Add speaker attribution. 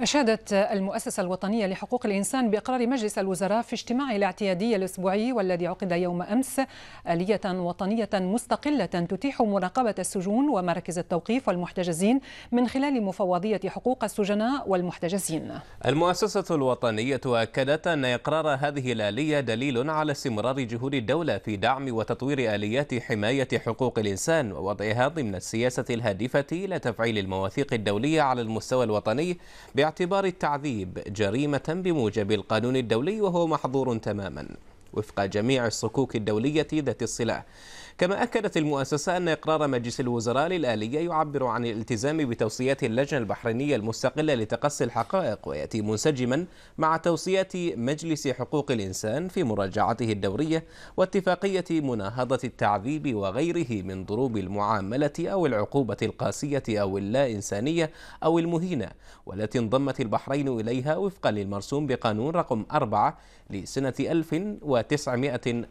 Speaker 1: أشادت المؤسسة الوطنية لحقوق الإنسان بإقرار مجلس الوزراء في اجتماعه الاعتيادي الأسبوعي والذي عقد يوم أمس آلية وطنية مستقلة تتيح مراقبة السجون ومراكز التوقيف والمحتجزين من خلال مفوضية حقوق السجناء والمحتجزين.
Speaker 2: المؤسسة الوطنية أكدت أن إقرار هذه الآلية دليل على استمرار جهود الدولة في دعم وتطوير آليات حماية حقوق الإنسان ووضعها ضمن السياسة الهادفة إلى تفعيل المواثيق الدولية على المستوى الوطني بأ باعتبار التعذيب جريمة بموجب القانون الدولي وهو محظور تماما وفق جميع الصكوك الدولية ذات الصلة كما أكدت المؤسسة أن إقرار مجلس الوزراء للآلية يعبر عن الالتزام بتوصيات اللجنة البحرينية المستقلة لتقصي الحقائق ويأتي منسجما مع توصيات مجلس حقوق الإنسان في مراجعته الدورية واتفاقية مناهضة التعذيب وغيره من ضروب المعاملة أو العقوبة القاسية أو اللا إنسانية أو المهينة والتي انضمت البحرين إليها وفقا للمرسوم بقانون رقم 4 لسنة 1900 1998